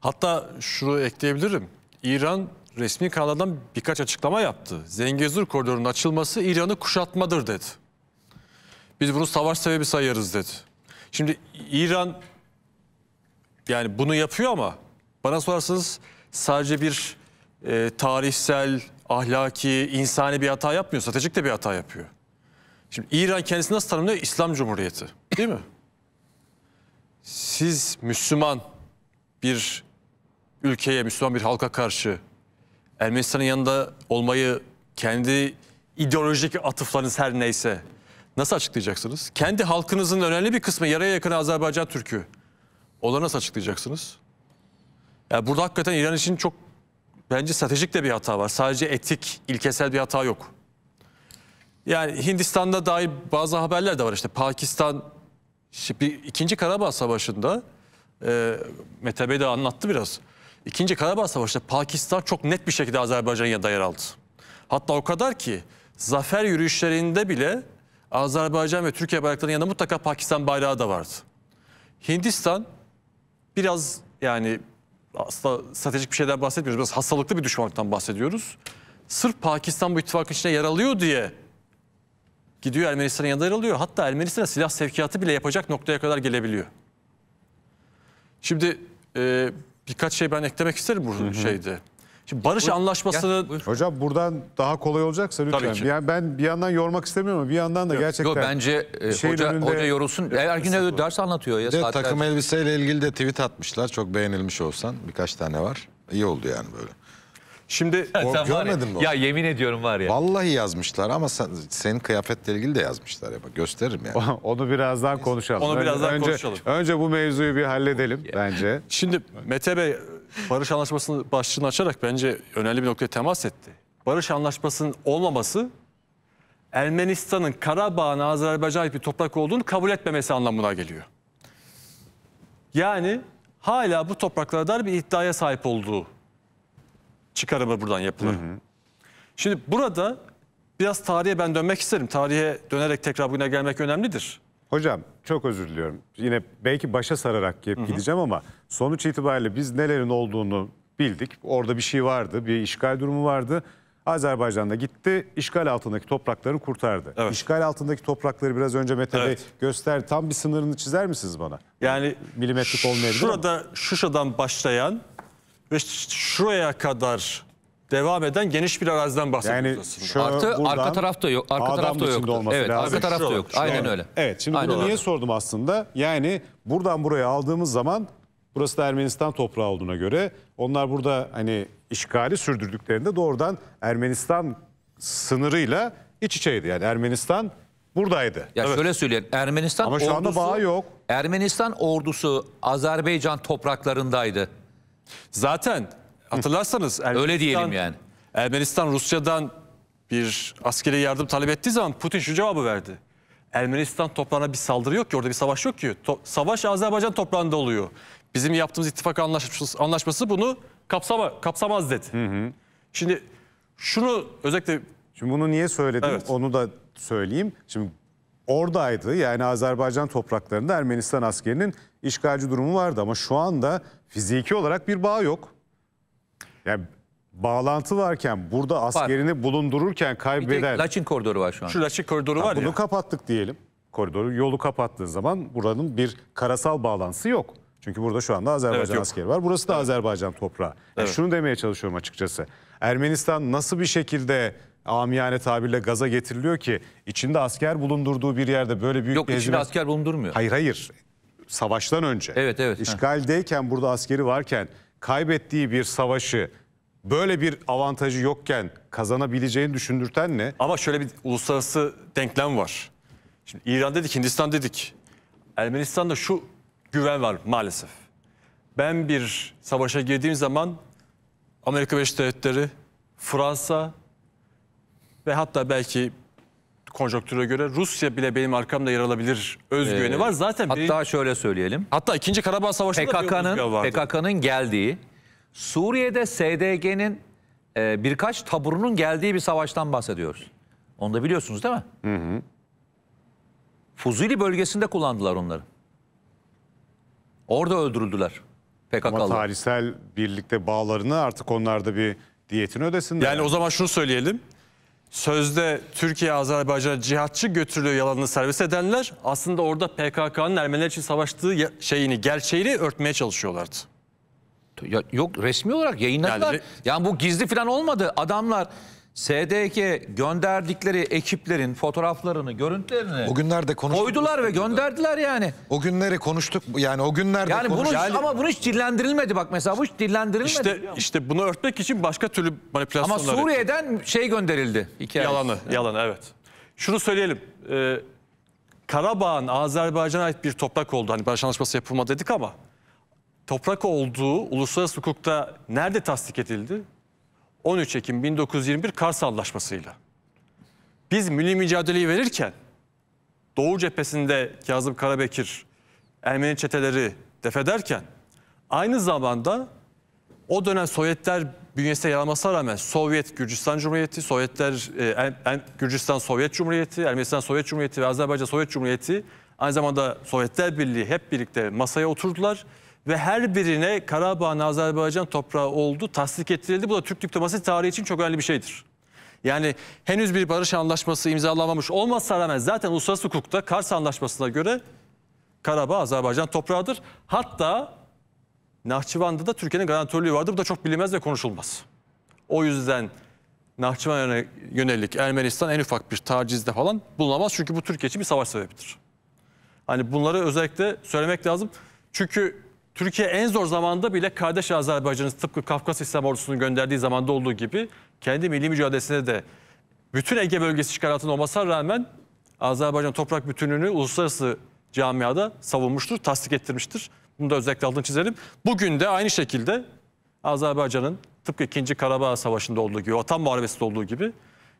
Hatta şunu ekleyebilirim. İran resmi kanaldan birkaç açıklama yaptı. Zengezur koridorunun açılması İran'ı kuşatmadır dedi. Biz bunu savaş sebebi sayarız dedi. Şimdi İran yani bunu yapıyor ama bana sorarsanız sadece bir e, tarihsel, ahlaki, insani bir hata yapmıyor. Stratejik de bir hata yapıyor. Şimdi İran kendisini nasıl tanımlıyor? İslam Cumhuriyeti değil mi? Siz Müslüman bir ülkeye, Müslüman bir halka karşı Ermenistan'ın yanında olmayı kendi ideolojik atıflarınız her neyse nasıl açıklayacaksınız? Kendi halkınızın önemli bir kısmı yaraya yakın Azerbaycan Türk'ü. Onları nasıl açıklayacaksınız? Yani burada hakikaten İran için çok bence stratejik de bir hata var. Sadece etik, ilkesel bir hata yok. Yani Hindistan'da dair bazı haberler de var. İşte Pakistan işte bir, ikinci Karabağ Savaşı'nda e, Mete Bey de anlattı biraz. İkinci Karabağ Savaşı'nda Pakistan çok net bir şekilde Azerbaycan'ın yanında yer aldı. Hatta o kadar ki zafer yürüyüşlerinde bile Azerbaycan ve Türkiye bayraklarının yanında mutlaka Pakistan bayrağı da vardı. Hindistan biraz yani aslında stratejik bir şeyden bahsetmiyoruz. Biraz hastalıklı bir düşmanlıktan bahsediyoruz. Sırf Pakistan bu ittifakın içine yer alıyor diye gidiyor Ermenistan'ın yanında yer alıyor. Hatta Ermenistan'a silah sevkiyatı bile yapacak noktaya kadar gelebiliyor. Şimdi e, birkaç şey ben eklemek isterim bu şeyde. Şimdi barış buyur, anlaşmasını... Ya, Hocam buradan daha kolay olacaksa lütfen. Tabii ki. Yani ben bir yandan yormak istemiyorum ama bir yandan da yok, gerçekten... Yok bence e, hoca, önünde... hoca yorulsun. Ergin Erdoğan ders anlatıyor ya. De, saatler... Takım elbiseyle ilgili de tweet atmışlar. Çok beğenilmiş olsan. Birkaç tane var. İyi oldu yani böyle. Şimdi o, görmedin mi? Ya yemin ediyorum var ya. Vallahi yazmışlar ama sen, senin kıyafetle ilgili de yazmışlar ya bak gösteririm yani. Onu birazdan Neyse. konuşalım. Onu birazdan önce, konuşalım. Önce bu mevzuyu bir halledelim ya. bence. Şimdi Mete Bey barış anlaşmasını başlığını açarak bence önemli bir noktaya temas etti. Barış anlaşmasının olmaması Ermenistan'ın Karabağ'ın Azerbaycan'a bir toprak olduğunu kabul etmemesi anlamına geliyor. Yani hala bu topraklara dar bir iddiaya sahip olduğu çıkarımı buradan yapılır. Hı hı. Şimdi burada biraz tarihe ben dönmek isterim. Tarihe dönerek tekrar bugüne gelmek önemlidir. Hocam çok özür diliyorum. Yine belki başa sararak hı hı. gideceğim ama sonuç itibariyle biz nelerin olduğunu bildik. Orada bir şey vardı, bir işgal durumu vardı. Azerbaycan'da gitti, işgal altındaki toprakları kurtardı. Evet. İşgal altındaki toprakları biraz önce Mete evet. Bey göster. Tam bir sınırını çizer misiniz bana? Yani milimetrik olmayabilir Şurada ama. Şuşa'dan başlayan ve şuraya kadar devam eden geniş bir araziden bahsediyoruz Yani Artı buradan arka tarafta yok. Arka tarafta yok. Evet, lazım. arka tarafta yok. olarak, Aynen öyle. Evet şimdi Aynen bunu niye sordum aslında? Yani buradan buraya aldığımız zaman burası da Ermenistan toprağı olduğuna göre onlar burada hani işgali sürdürdüklerinde doğrudan Ermenistan sınırıyla iç içeydi. Yani Ermenistan buradaydı. Ya şöyle söyleyeyim. Ermenistan Ama şu anda ordusu, bağı yok. Ermenistan ordusu Azerbaycan topraklarındaydı. Zaten hatırlarsanız öyle diyelim yani. Ermenistan Rusya'dan bir askeri yardım talep ettiği zaman Putin şu cevabı verdi. Ermenistan toprağına bir saldırı yok ki orada bir savaş yok ki. To savaş Azerbaycan toprağında oluyor. Bizim yaptığımız ittifak anlaşması, anlaşması bunu kapsama, kapsamaz dedi. Hı hı. Şimdi şunu özellikle... Şimdi bunu niye söyledim evet. onu da söyleyeyim. Şimdi oradaydı. Yani Azerbaycan topraklarında Ermenistan askerinin işgalci durumu vardı ama şu anda fiziki olarak bir bağ yok. Yani bağlantı varken burada askerini var. bulundururken kaybeden... Bir Laçin koridoru var şu an. Şu Laçin koridoru ha, var bunu ya. Bunu kapattık diyelim. Koridoru yolu kapattığın zaman buranın bir karasal bağlantısı yok. Çünkü burada şu anda Azerbaycan evet, askeri var. Burası da evet. Azerbaycan toprağı. Evet. şunu demeye çalışıyorum açıkçası. Ermenistan nasıl bir şekilde amiyane tabirle gaza getiriliyor ki içinde asker bulundurduğu bir yerde böyle büyük Yok bir içinde asker bulundurmuyor. Hayır hayır. Savaştan önce. Evet, evet. İşgaldeyken burada askeri varken kaybettiği bir savaşı böyle bir avantajı yokken kazanabileceğini düşündürten ne? Ama şöyle bir uluslararası denklem var. Şimdi İran dedik, Hindistan dedik. Ermenistan'da şu güven var maalesef. Ben bir savaşa girdiğim zaman Amerika Birleşik Devletleri, Fransa ve hatta belki konjonktüre göre Rusya bile benim arkamda yer alabilir özgüveni ee, var. Zaten hatta bir, şöyle söyleyelim. Hatta 2. Karabağ Savaşı'nda PKK'nın PKK'nın geldiği Suriye'de SDG'nin e, birkaç taburunun geldiği bir savaştan bahsediyoruz. Onu da biliyorsunuz değil mi? Hı hı. Fuzuli bölgesinde kullandılar onları. Orada öldürüldüler. PKK'lı. Ama tarihsel birlikte bağlarını artık onlar da bir diyetini ödesinler. Yani, yani o zaman şunu söyleyelim sözde Türkiye Azerbaycan'a cihatçı götürülüyor yalanını servis edenler aslında orada PKK'nın Ermeniler için savaştığı şeyini gerçeğini örtmeye çalışıyorlardı. Ya, yok resmi olarak yayınladılar. Yani, yani bu gizli falan olmadı. Adamlar SDK gönderdikleri ekiplerin fotoğraflarını, görüntülerini O günlerde konuştuk. koydular ve gönderdiler yani. O günleri konuştuk. Yani o günlerde Yani bunu konuştuk. hiç- ama bunu hiç dillendirilmedi bak mesela bu hiç dillendirilmedi. İşte işte bunu örtmek için başka türlü manipülasyonlar Ama Suriye'den şey gönderildi. Hikaye. Yalanı, yalanı evet. Şunu söyleyelim. Ee, Karabağ'ın Azerbaycan'a ait bir toprak oldu. Hani barış anlaşması yapılma dedik ama toprak olduğu uluslararası hukukta nerede tasdik edildi? 13 Ekim 1921 Kars Anlaşması'yla. Biz milli mücadeleyi verirken Doğu cephesinde Kazım Karabekir Ermeni çeteleri defederken aynı zamanda o dönem Sovyetler bünyesine yer almasına rağmen Sovyet Gürcistan Cumhuriyeti, Sovyetler e, er-, er, Gürcistan Sovyet Cumhuriyeti, Ermenistan Sovyet Cumhuriyeti ve Azerbaycan Sovyet Cumhuriyeti aynı zamanda Sovyetler Birliği hep birlikte masaya oturdular ve her birine Karabağ'ın Azerbaycan toprağı oldu, tasdik ettirildi. Bu da Türk diplomasi tarihi için çok önemli bir şeydir. Yani henüz bir barış anlaşması imzalanmamış olmasa rağmen zaten uluslararası hukukta Kars Anlaşması'na göre Karabağ Azerbaycan toprağıdır. Hatta Nahçıvan'da da Türkiye'nin garantörlüğü vardır. Bu da çok bilinmez ve konuşulmaz. O yüzden Nahçıvan'a yönelik Ermenistan en ufak bir tacizde falan bulunamaz. Çünkü bu Türkiye için bir savaş sebebidir. Hani bunları özellikle söylemek lazım. Çünkü Türkiye en zor zamanda bile kardeş Azerbaycan'ın tıpkı Kafkas İslam Ordusu'nun gönderdiği zamanda olduğu gibi kendi milli mücadelesine de bütün Ege bölgesi çıkartın olmasına rağmen Azerbaycan toprak bütünlüğünü uluslararası camiada savunmuştur, tasdik ettirmiştir. Bunu da özellikle altını çizelim. Bugün de aynı şekilde Azerbaycan'ın tıpkı 2. Karabağ Savaşı'nda olduğu gibi, Vatan Muharebesi'nde olduğu gibi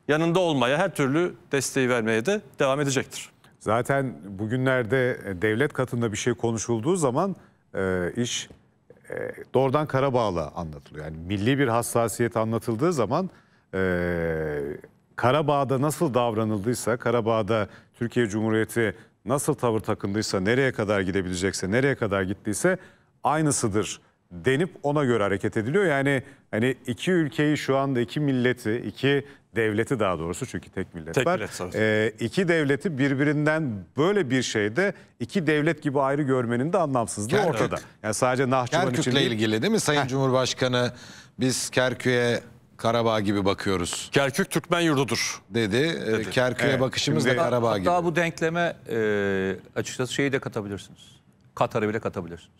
yanında olmaya, her türlü desteği vermeye de devam edecektir. Zaten bugünlerde devlet katında bir şey konuşulduğu zaman e, iş e, doğrudan Karabağ'la anlatılıyor. Yani milli bir hassasiyet anlatıldığı zaman e, Karabağ'da nasıl davranıldıysa, Karabağ'da Türkiye Cumhuriyeti nasıl tavır takındıysa, nereye kadar gidebilecekse, nereye kadar gittiyse aynısıdır denip ona göre hareket ediliyor. Yani hani iki ülkeyi şu anda iki milleti, iki devleti daha doğrusu çünkü tek millet tek var. Millet, ee, iki devleti birbirinden böyle bir şeyde iki devlet gibi ayrı görmenin de anlamsızlığı Kerkük. ortada. Yani sadece Nahçıvan için değil. ilgili değil mi Sayın Heh. Cumhurbaşkanı biz Kerkük'e Karabağ gibi bakıyoruz. Kerkük Türkmen yurdudur dedi. Ee, dedi. Kerkük'e evet. bakışımız Şimdi, da Karabağ hatta gibi. Hatta bu denkleme e, açıkçası şeyi de katabilirsiniz. Katar'ı bile katabilirsiniz.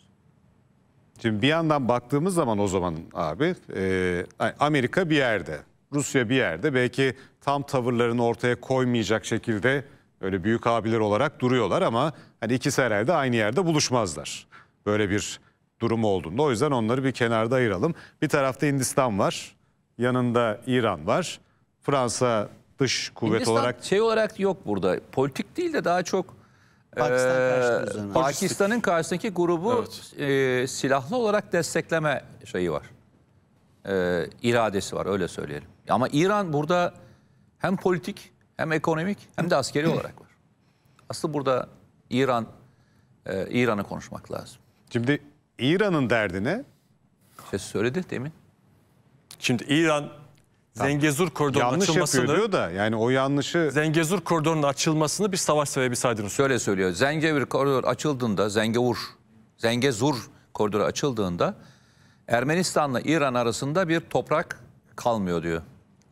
Şimdi bir yandan baktığımız zaman o zaman abi e, Amerika bir yerde. Rusya bir yerde belki tam tavırlarını ortaya koymayacak şekilde öyle büyük abiler olarak duruyorlar ama hani ikisi herhalde aynı yerde buluşmazlar. Böyle bir durum olduğunda o yüzden onları bir kenarda ayıralım. Bir tarafta Hindistan var, yanında İran var. Fransa dış kuvvet Hindistan olarak şey olarak yok burada. Politik değil de daha çok Pakistan e, Pakistan'ın karşısındaki grubu evet. e, silahlı olarak destekleme şeyi var. E, iradesi var öyle söyleyelim. Ama İran burada hem politik hem ekonomik hem de askeri olarak var. Aslı burada İran e, İran'ı konuşmak lazım. Şimdi İran'ın derdine şey söyledi demin. Şimdi İran Zengezur koridorunun yanlış açılmasını yapıyor diyor da yani o yanlışı Zengezur koridorunun açılmasını bir savaş sebebi saydınız. Şöyle söylüyor. Zengezur koridoru açıldığında Zengevur Zengezur koridoru açıldığında Ermenistan'la İran arasında bir toprak kalmıyor diyor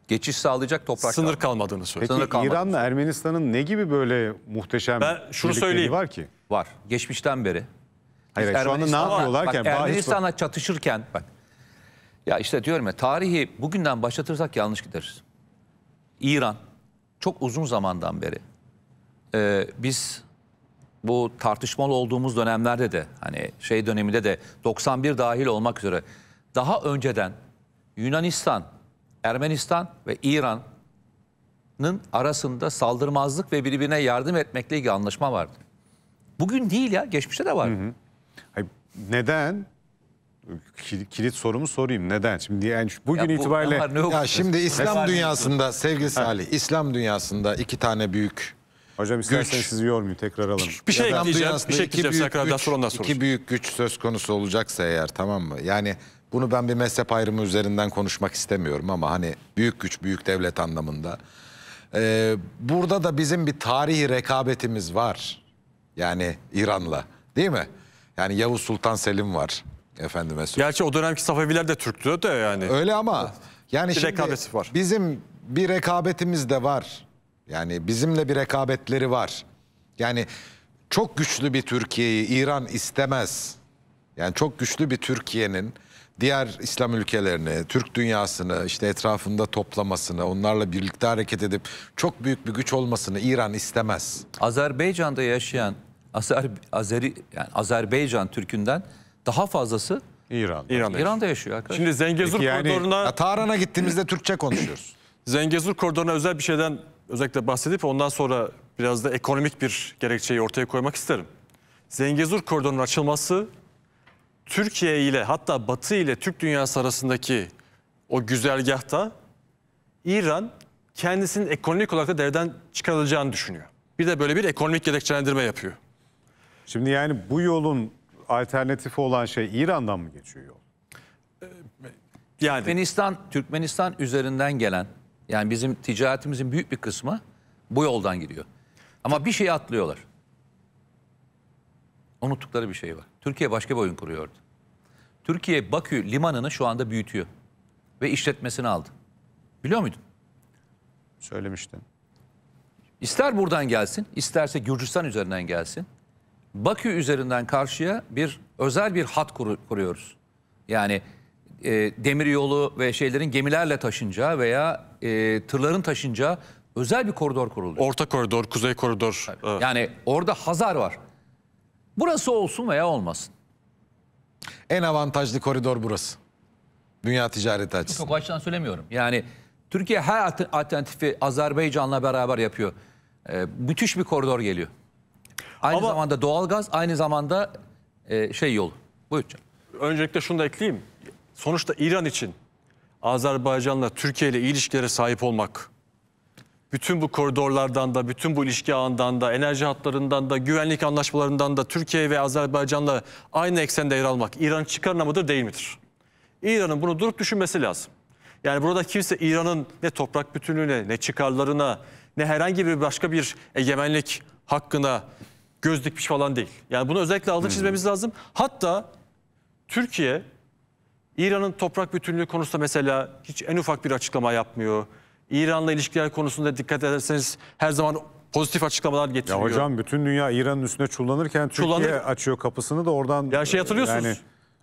geçiş sağlayacak toprak Sınır kalmadığını söylüyor. Peki Sınır kalmadı. İran'la Ermenistan'ın ne gibi böyle muhteşem ben şunu söyleyeyim. var ki? Var. Geçmişten beri. Hayır, şu anda ne yapıyorlarken? Bak, Ermenistan'la çatışırken bak. Ya işte diyorum ya tarihi bugünden başlatırsak yanlış gideriz. İran çok uzun zamandan beri e, biz bu tartışmalı olduğumuz dönemlerde de hani şey döneminde de 91 dahil olmak üzere daha önceden Yunanistan, Ermenistan ve İran'ın arasında saldırmazlık ve birbirine yardım etmekle ilgili anlaşma vardı. Bugün değil ya, geçmişte de var. Hı hı. Hayır, neden? Kilit sorumu sorayım. Neden? Şimdi yani bugün ya bu, itibariyle var, ya şimdi İslam dünyasında sevgili Salih, İslam dünyasında iki tane büyük Hocam isterseniz güç. sizi yormayayım tekrar alalım. Bir şey ekleyeceğim. Bir şey ekleyeceğim. sonra ondan sonra. İki büyük güç söz konusu olacaksa eğer tamam mı? Yani bunu ben bir mezhep ayrımı üzerinden konuşmak istemiyorum ama hani büyük güç büyük devlet anlamında. Ee, burada da bizim bir tarihi rekabetimiz var. Yani İran'la değil mi? Yani Yavuz Sultan Selim var efendime söyleyeyim. Gerçi o dönemki Safaviler de Türktü de yani. Öyle ama yani bir rekabeti var. bizim bir rekabetimiz de var. Yani bizimle bir rekabetleri var. Yani çok güçlü bir Türkiye'yi İran istemez. Yani çok güçlü bir Türkiye'nin diğer İslam ülkelerini, Türk dünyasını işte etrafında toplamasını, onlarla birlikte hareket edip çok büyük bir güç olmasını İran istemez. Azerbaycan'da yaşayan Azer, Azeri, yani Azerbaycan Türk'ünden daha fazlası İran. İran'da, İran'da yaşıyor arkadaşlar. Şimdi Zengezur Peki yani, koridoruna... Tahran'a gittiğimizde Türkçe konuşuyoruz. Zengezur koridoruna özel bir şeyden özellikle bahsedip ondan sonra biraz da ekonomik bir gerekçeyi ortaya koymak isterim. Zengezur koridorunun açılması Türkiye ile hatta Batı ile Türk dünyası arasındaki o güzergahta İran kendisinin ekonomik olarak da devden çıkarılacağını düşünüyor. Bir de böyle bir ekonomik gerekçelendirme yapıyor. Şimdi yani bu yolun alternatifi olan şey İran'dan mı geçiyor yol? Ee, yani Türkmenistan Türkmenistan üzerinden gelen yani bizim ticaretimizin büyük bir kısmı bu yoldan gidiyor. Ama bir şey atlıyorlar unuttukları bir şey var. Türkiye başka bir oyun kuruyordu. Türkiye Bakü limanını şu anda büyütüyor. Ve işletmesini aldı. Biliyor muydun? Söylemiştin. İster buradan gelsin, isterse Gürcistan üzerinden gelsin. Bakü üzerinden karşıya bir özel bir hat kuru, kuruyoruz. Yani e, demir yolu ve şeylerin gemilerle taşınacağı veya e, tırların taşınacağı özel bir koridor kuruluyor. Orta koridor, kuzey koridor. Evet. Yani orada Hazar var. Burası olsun veya olmasın. En avantajlı koridor burası. Dünya ticareti açısından. Çok açıdan söylemiyorum. Yani Türkiye her alternatifi Azerbaycan'la beraber yapıyor. Ee, müthiş bir koridor geliyor. Aynı Ama... zamanda doğalgaz, aynı zamanda e, şey yolu. Buyur canım. Öncelikle şunu da ekleyeyim. Sonuçta İran için Azerbaycan'la Türkiye ile ilişkilere sahip olmak bütün bu koridorlardan da, bütün bu ilişki ağından da, enerji hatlarından da, güvenlik anlaşmalarından da Türkiye ve Azerbaycan'la aynı eksende yer almak İran çıkarına mıdır değil midir? İran'ın bunu durup düşünmesi lazım. Yani burada kimse İran'ın ne toprak bütünlüğüne, ne çıkarlarına, ne herhangi bir başka bir egemenlik hakkına göz dikmiş falan değil. Yani bunu özellikle altını hmm. çizmemiz lazım. Hatta Türkiye İran'ın toprak bütünlüğü konusunda mesela hiç en ufak bir açıklama yapmıyor. İran'la ilişkiler konusunda dikkat ederseniz her zaman pozitif açıklamalar getiriyor. Ya hocam bütün dünya İran'ın üstüne çullanırken Çullanır. Türkiye açıyor kapısını da oradan... Ya şey hatırlıyorsunuz. Yani,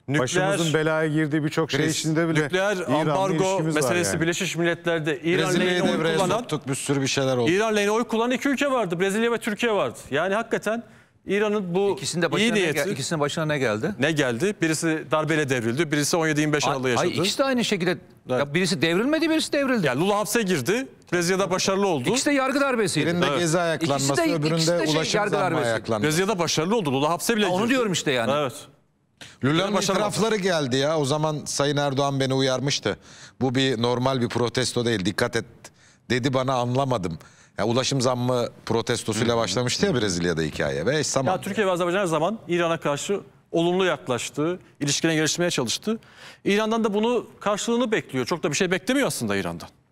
Nükleer, Başımızın belaya girdiği birçok şey içinde bile nükleer ambargo meselesi yani. Birleşmiş Milletler'de İran lehine oy kullanan bir sürü bir şeyler oldu. İran lehine oy kullanan iki ülke vardı. Brezilya ve Türkiye vardı. Yani hakikaten İran'ın bu İkisinde başına iyi niyeti... Ne, ikisinin başına ne geldi? Ne geldi? Birisi darbeyle devrildi, birisi 17-25 yaşadı. Ay, ikisi de aynı şekilde. Evet. Ya birisi devrilmedi, birisi devrildi. Yani Lula hapse girdi, Brezilya'da başarılı oldu. İkisi de yargı darbesiydi. Birinde evet. gezi ayaklanması, ikisi de, öbüründe ikisi de şey, ulaşım şey, yargı zammı ayaklanması. Brezilya'da başarılı oldu, Lula hapse bile Ya girdi. Onu diyorum işte yani. Evet. Lula'nın itirafları geldi ya. O zaman Sayın Erdoğan beni uyarmıştı. Bu bir normal bir protesto değil, dikkat et dedi bana anlamadım. Yani ulaşım zammı protestosuyla başlamıştı ya Brezilya'da hikaye ve eş Ya Türkiye ve Azerbaycan her zaman İran'a karşı olumlu yaklaştı, ilişkilerini geliştirmeye çalıştı. İran'dan da bunu karşılığını bekliyor. Çok da bir şey beklemiyor aslında İran'dan.